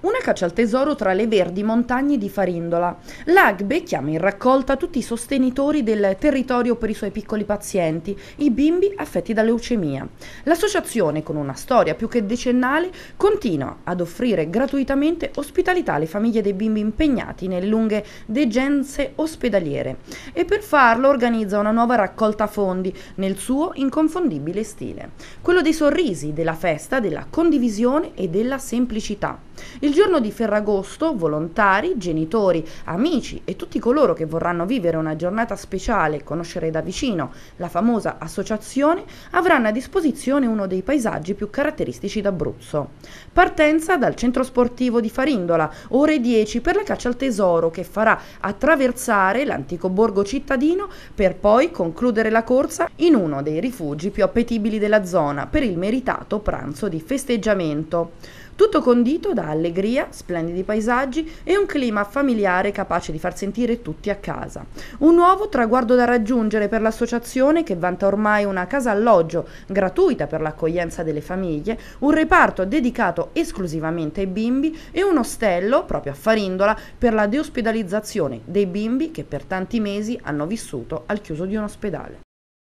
Una caccia al tesoro tra le verdi montagne di Farindola. L'Agbe chiama in raccolta tutti i sostenitori del territorio per i suoi piccoli pazienti, i bimbi affetti da leucemia. L'associazione, con una storia più che decennale, continua ad offrire gratuitamente ospitalità alle famiglie dei bimbi impegnati nelle lunghe degenze ospedaliere e per farlo organizza una nuova raccolta fondi nel suo inconfondibile stile, quello dei sorrisi, della festa, della condivisione e della semplicità. Il giorno di Ferragosto, volontari, genitori, amici e tutti coloro che vorranno vivere una giornata speciale e conoscere da vicino la famosa associazione avranno a disposizione uno dei paesaggi più caratteristici d'Abruzzo. Partenza dal centro sportivo di Farindola, ore 10 per la caccia al tesoro che farà attraversare l'antico borgo cittadino per poi concludere la corsa in uno dei rifugi più appetibili della zona per il meritato pranzo di festeggiamento tutto condito da allegria, splendidi paesaggi e un clima familiare capace di far sentire tutti a casa. Un nuovo traguardo da raggiungere per l'associazione che vanta ormai una casa alloggio gratuita per l'accoglienza delle famiglie, un reparto dedicato esclusivamente ai bimbi e un ostello proprio a Farindola per la deospedalizzazione dei bimbi che per tanti mesi hanno vissuto al chiuso di un ospedale.